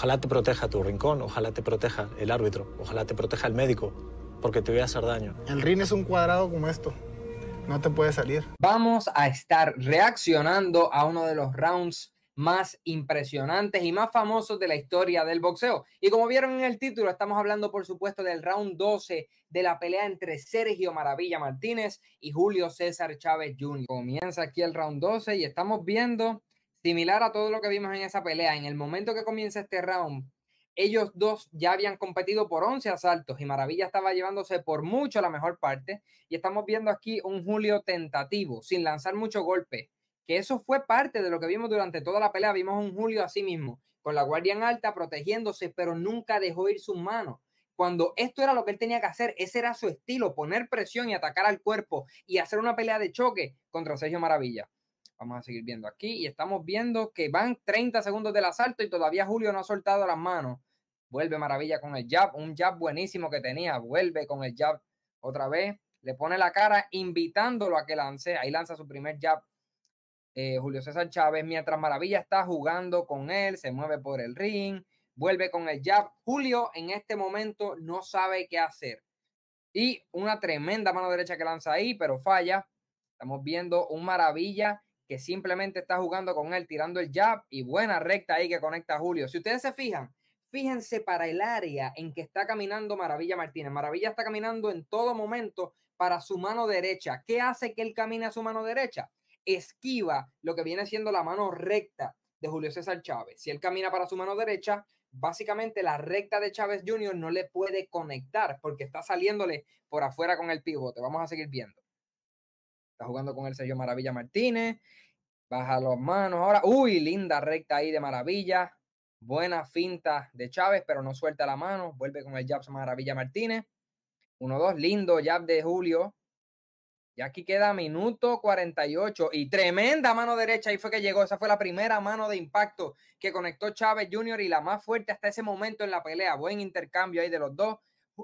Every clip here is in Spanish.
Ojalá te proteja tu rincón, ojalá te proteja el árbitro, ojalá te proteja el médico, porque te voy a hacer daño. El ring es un cuadrado como esto. No te puede salir. Vamos a estar reaccionando a uno de los rounds más impresionantes y más famosos de la historia del boxeo. Y como vieron en el título, estamos hablando por supuesto del round 12 de la pelea entre Sergio Maravilla Martínez y Julio César Chávez Jr. Comienza aquí el round 12 y estamos viendo similar a todo lo que vimos en esa pelea, en el momento que comienza este round, ellos dos ya habían competido por 11 asaltos y Maravilla estaba llevándose por mucho la mejor parte. Y estamos viendo aquí un Julio tentativo, sin lanzar mucho golpe. Que eso fue parte de lo que vimos durante toda la pelea. Vimos un Julio a sí mismo, con la guardia en alta, protegiéndose, pero nunca dejó ir sus manos. Cuando esto era lo que él tenía que hacer, ese era su estilo, poner presión y atacar al cuerpo y hacer una pelea de choque contra Sergio Maravilla. Vamos a seguir viendo aquí y estamos viendo que van 30 segundos del asalto y todavía Julio no ha soltado las manos. Vuelve Maravilla con el jab, un jab buenísimo que tenía, vuelve con el jab otra vez, le pone la cara invitándolo a que lance, ahí lanza su primer jab eh, Julio César Chávez, mientras Maravilla está jugando con él, se mueve por el ring, vuelve con el jab. Julio en este momento no sabe qué hacer. Y una tremenda mano derecha que lanza ahí, pero falla. Estamos viendo un Maravilla que simplemente está jugando con él, tirando el jab y buena recta ahí que conecta a Julio. Si ustedes se fijan, fíjense para el área en que está caminando Maravilla Martínez. Maravilla está caminando en todo momento para su mano derecha. ¿Qué hace que él camine a su mano derecha? Esquiva lo que viene siendo la mano recta de Julio César Chávez. Si él camina para su mano derecha, básicamente la recta de Chávez Jr. no le puede conectar porque está saliéndole por afuera con el pivote. Vamos a seguir viendo. Está jugando con el sello Maravilla Martínez. Baja las manos ahora. Uy, linda recta ahí de Maravilla. Buena finta de Chávez, pero no suelta la mano. Vuelve con el jab Maravilla Martínez. uno dos lindo jab de Julio. Y aquí queda minuto 48 y tremenda mano derecha. Ahí fue que llegó. Esa fue la primera mano de impacto que conectó Chávez Jr. y la más fuerte hasta ese momento en la pelea. Buen intercambio ahí de los dos.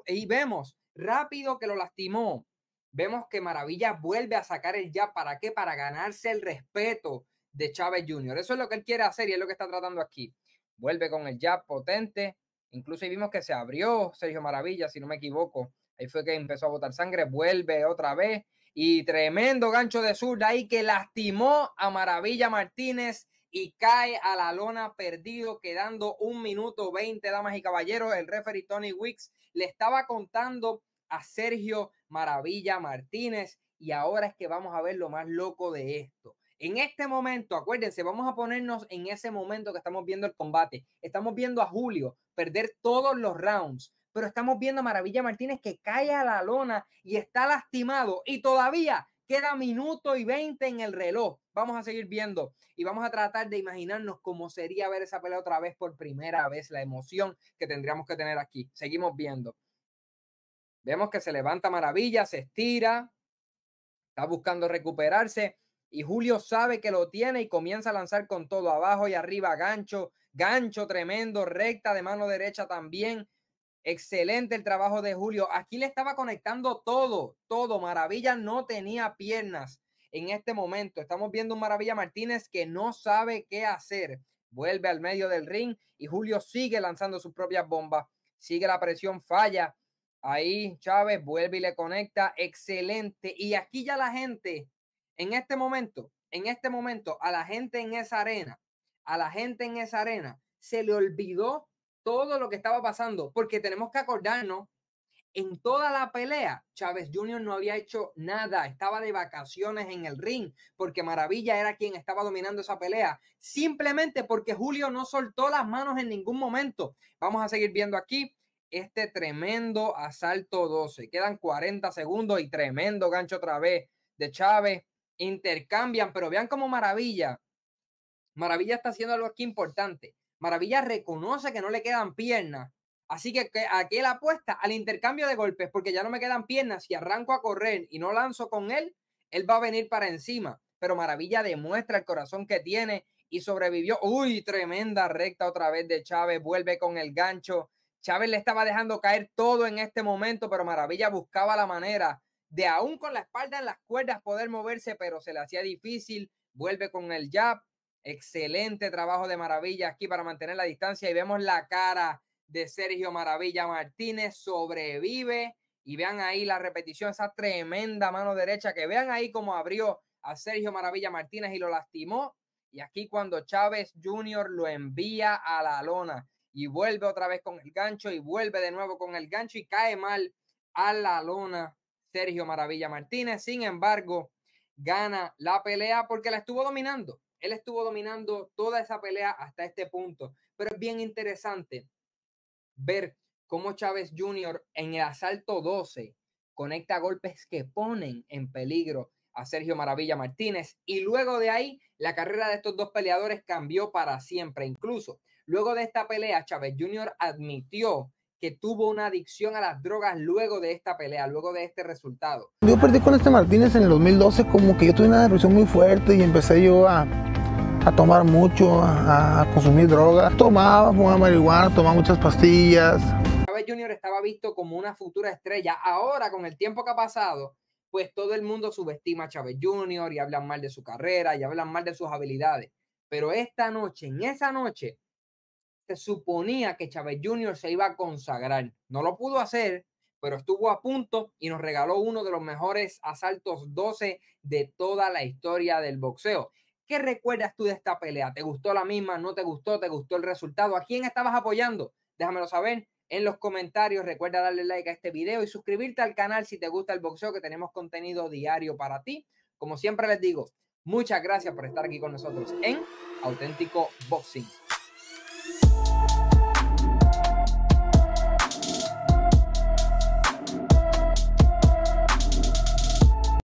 Y vemos rápido que lo lastimó Vemos que Maravilla vuelve a sacar el jab. ¿Para qué? Para ganarse el respeto de Chávez Jr. Eso es lo que él quiere hacer y es lo que está tratando aquí. Vuelve con el jab potente. Incluso vimos que se abrió Sergio Maravilla, si no me equivoco. Ahí fue que empezó a botar sangre. Vuelve otra vez. Y tremendo gancho de de ahí que lastimó a Maravilla Martínez y cae a la lona perdido, quedando un minuto 20, damas y caballeros. El referee Tony Wicks le estaba contando a Sergio Maravilla Martínez y ahora es que vamos a ver lo más loco de esto. En este momento, acuérdense, vamos a ponernos en ese momento que estamos viendo el combate. Estamos viendo a Julio perder todos los rounds, pero estamos viendo a Maravilla Martínez que cae a la lona y está lastimado y todavía queda minuto y veinte en el reloj. Vamos a seguir viendo y vamos a tratar de imaginarnos cómo sería ver esa pelea otra vez por primera vez, la emoción que tendríamos que tener aquí. Seguimos viendo. Vemos que se levanta maravilla, se estira, está buscando recuperarse y Julio sabe que lo tiene y comienza a lanzar con todo abajo y arriba, gancho, gancho tremendo, recta de mano derecha también. Excelente el trabajo de Julio. Aquí le estaba conectando todo, todo. Maravilla no tenía piernas en este momento. Estamos viendo un Maravilla Martínez que no sabe qué hacer. Vuelve al medio del ring y Julio sigue lanzando sus propias bombas. Sigue la presión, falla. Ahí Chávez vuelve y le conecta. Excelente. Y aquí ya la gente, en este momento, en este momento, a la gente en esa arena, a la gente en esa arena, se le olvidó todo lo que estaba pasando, porque tenemos que acordarnos, en toda la pelea, Chávez Jr. no había hecho nada, estaba de vacaciones en el ring, porque Maravilla era quien estaba dominando esa pelea, simplemente porque Julio no soltó las manos en ningún momento. Vamos a seguir viendo aquí este tremendo asalto 12. Quedan 40 segundos y tremendo gancho otra vez de Chávez. Intercambian, pero vean como Maravilla. Maravilla está haciendo algo aquí importante. Maravilla reconoce que no le quedan piernas. Así que, que aquí la apuesta al intercambio de golpes, porque ya no me quedan piernas. Si arranco a correr y no lanzo con él, él va a venir para encima. Pero Maravilla demuestra el corazón que tiene y sobrevivió. Uy, tremenda recta otra vez de Chávez. Vuelve con el gancho Chávez le estaba dejando caer todo en este momento, pero Maravilla buscaba la manera de aún con la espalda en las cuerdas poder moverse, pero se le hacía difícil. Vuelve con el jab. Excelente trabajo de Maravilla aquí para mantener la distancia y vemos la cara de Sergio Maravilla Martínez. Sobrevive y vean ahí la repetición, esa tremenda mano derecha que vean ahí cómo abrió a Sergio Maravilla Martínez y lo lastimó. Y aquí cuando Chávez Jr. lo envía a la lona y vuelve otra vez con el gancho y vuelve de nuevo con el gancho y cae mal a la lona Sergio Maravilla Martínez. Sin embargo, gana la pelea porque la estuvo dominando. Él estuvo dominando toda esa pelea hasta este punto. Pero es bien interesante ver cómo Chávez Jr. en el asalto 12 conecta golpes que ponen en peligro a Sergio Maravilla Martínez. Y luego de ahí, la carrera de estos dos peleadores cambió para siempre. Incluso Luego de esta pelea, Chávez Jr. admitió que tuvo una adicción a las drogas luego de esta pelea, luego de este resultado. Yo perdí con este Martínez en el 2012, como que yo tuve una depresión muy fuerte y empecé yo a, tomar mucho, a, consumir drogas. Tomaba, fumaba marihuana, tomaba muchas pastillas. Chávez Jr. estaba visto como una futura estrella. Ahora, con el tiempo que ha pasado, pues todo el mundo subestima a Chávez Jr. y hablan mal de su carrera y hablan mal de sus habilidades. Pero esta noche, en esa noche, suponía que Chávez Jr. se iba a consagrar. No lo pudo hacer, pero estuvo a punto y nos regaló uno de los mejores asaltos 12 de toda la historia del boxeo. ¿Qué recuerdas tú de esta pelea? ¿Te gustó la misma? ¿No te gustó? ¿Te gustó el resultado? ¿A quién estabas apoyando? Déjamelo saber en los comentarios. Recuerda darle like a este video y suscribirte al canal si te gusta el boxeo, que tenemos contenido diario para ti. Como siempre les digo, muchas gracias por estar aquí con nosotros en Auténtico Boxing.